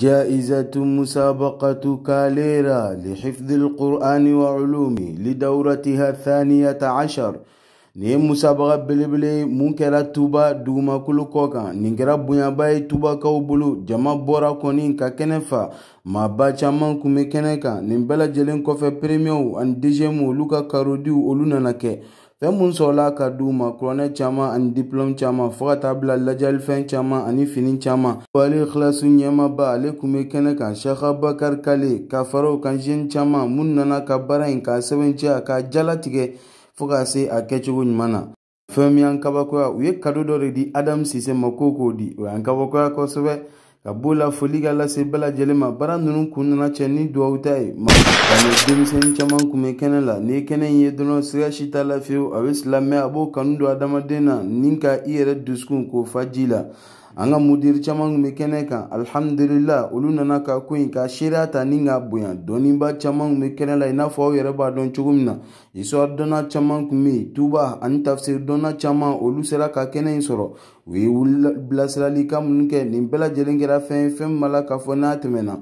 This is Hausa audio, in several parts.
جائزة مسابقة كاليرا لحفظ القرآن وعلومه لدورتها الثانية عشر nin ye musabaga belebele ye mun kɛra tuba dugumakolo kɔ kan nin kɛra bonyaba ye tubakaw bolo jama bɔra kɔni ka kɛnɛ fa maaba caaman kun be kɛnɛ kan nin bɛɛ lajɛlen kɔfɛ premiɛw ani deziyɛmu olu ka karodiw olu nana kɛ Fɛn mun sɔrɔla ka di u ma kuranɛ caman ani diplɔmu caman fo ka taa bila lajɛli fɛn caman ani fini caman. wali kilasi ɲɛmaaba ale tun bɛ kɛnɛ kan Sakabakari Kale ka fara o kan caman minnu nana ka baara in ka sɛbɛntiya ka jalatigɛ fo ka se a kɛcogo ɲuman na. Fɛn min y'an kabakoya u ye kado dɔ de di Adamu Sise ma ko k'o di o y'an kabakoya kosɛbɛ. ka b'o la foli ka lase bɛɛ lajɛlen ma baara ninnu kun nana cɛ ni duwawu ta ye ma ani denmisɛnnin caman kun bɛ kɛnɛ la ni kɛnɛ in ye dɔrɔn siga si t'a la fiyewu a bɛ silamɛ a b'o kanu don adamaden na ni ka i yɛrɛ dusukun k'o fa ji la an ka mudiri caman kun be kɛnɛ kan alhamdulila olu nana ka ko ɲi ka seereya ta ni ka bonya dɔnniba caman kun be kɛnɛ la i n'a fɔ aw yɛrɛ b'a dɔn cogo min na histoire dɔnna caman kun be tuba ani tafsiri dɔnna caman olu sera ka kɛnɛ ɲi sɔrɔ u ye bilasirali ka minnu kɛ nin bɛɛ lajɛlen kɛra fɛn ye fɛn min b'a la k'a fɔ n'a tɛmɛna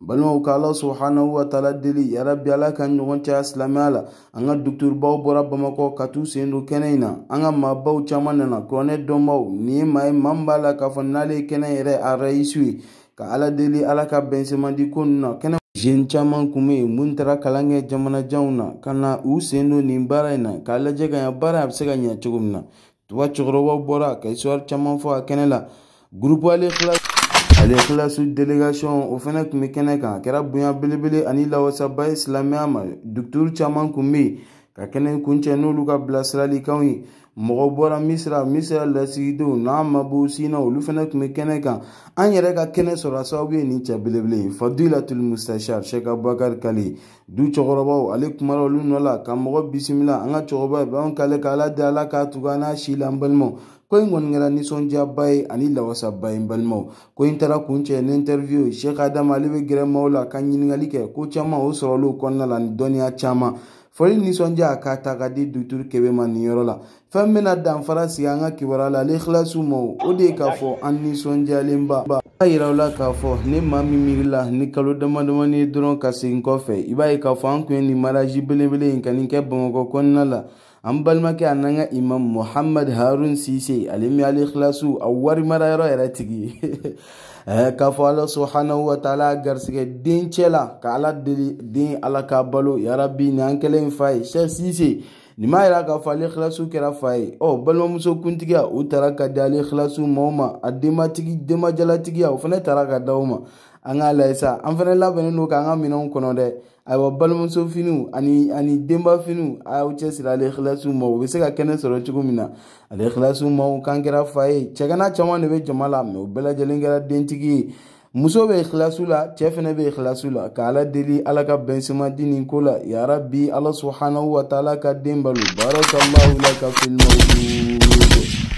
balimaw ka ala subhanahu wa taala deli yarabi ala ka ɲɔgɔn caya silamɛya la an ka dɔkitɛribaw bɔra bamakɔ ka t'u sen don kɛnɛ in na an ka maabaw caman nana kuranɛ dɔnbaw nin ye maa ye maa min b'a la k'a fɔ n'ale ye kɛnɛ yɛrɛ a rayisu ye ka ala deli ala ka bɛn bɛnsɛmandi ko ninnu na kɛnɛ zen caman kun bɛ yen mun taara kalan kɛ jamanajanw na ka na u sen don nin baara in na k'a lajɛ ka ɲɛ baara in a bɛ se ka ɲɛ cogo min na tuba cɛkɔrɔbaw bɔra ka histoire caman fɔ a kɛnɛ la groupe ale ale kilasu delegation o fɛnɛ kun be kɛnɛ kan a kɛra bonya belebele ani lawasaba ye silamɛya ma duguturu caaman kun be yen ka kɛnɛ kuncɛ n'olu ka bilasiralikanw ye mɔgɔ bɔra misira misira lasigidenw n'a mabɔ sina olu fɛnɛ tun be kɛnɛ kan an yɛrɛ ka kɛnɛ sɔrɔ a sababu ye nin cɛ belebele ye fadilatul mustashar shɛk abubakar kale du cɛkɔrɔbaw ale kumara olu nɔ la ka mɔgɔ bisimila an ka cɛkɔrɔba b'an kale ka ala di ala k'a tugu an n'a si la an balimaw ko in kɔni kɛra nisɔndiyaba ye ani lawasaba ye n balimaw ko in taara kun cɛ ni interview shɛk adama ale bɛ gɛrɛ maaw la ka ɲiningali kɛ ko caaman o sɔrɔl'o kɔnɔna la ni dɔnniya caaman fɔli nisɔndiya ka ta ka di duturu kɛbɛ ma nin yɔrɔ la fɛn bena danfara sigi an ka kibaruya la likilasu ma o de ye k'a fɔ an ninsɔndiyalenba b'a yira la k'a fɔ ni ma min miirila ni kalo dama damani ye dɔrɔn ka segin kɔfɛ i b'a ye k'a fɔ an kun ye nin maraji belebele ye ka nin kɛ bamakɔ kɔnɔna la an balimakɛ a n'an ka imam mohamad harun sise ale min alikilasu a wari yɔrɔ yɛrɛ tigi ye eh, k'a fɔ ala subhanahu wa taala garisigɛ den cɛ la ka ala deli den ala ka balo yarabi nin an kɛlen fa ye shɛ sise nin b'a yira k'a fɔ ale kilasu kɛra fa ye ɔ balimamuso kuntigiya o taara ka di ale kilasu maaw ma a denbatigi denbajalatigiya o fana taara ka da o ma an k'a layɛ sa an fana labɛnnen don k'an ka minɛnw kɔnɔ dɛ ayiwa balimamuso finiw ani ani denba finiw a y'aw cɛsiri ale kilasu ma o bɛ se ka kɛnɛ sɔrɔ cogo min na ale kilasu maaw kan kɛra fa ye cɛgana caman de bɛ jama la mɛ o bɛɛ lajɛlen kɛra dentigi ye muso bɛ ikhlasu la cɛɛ fɛnɛ bɛ ikhlasu la ka ala deli ala ka bɛnsima di nin ko la yarabi ala subhanahu wa taala ka den balo barakallahu laka filmawdud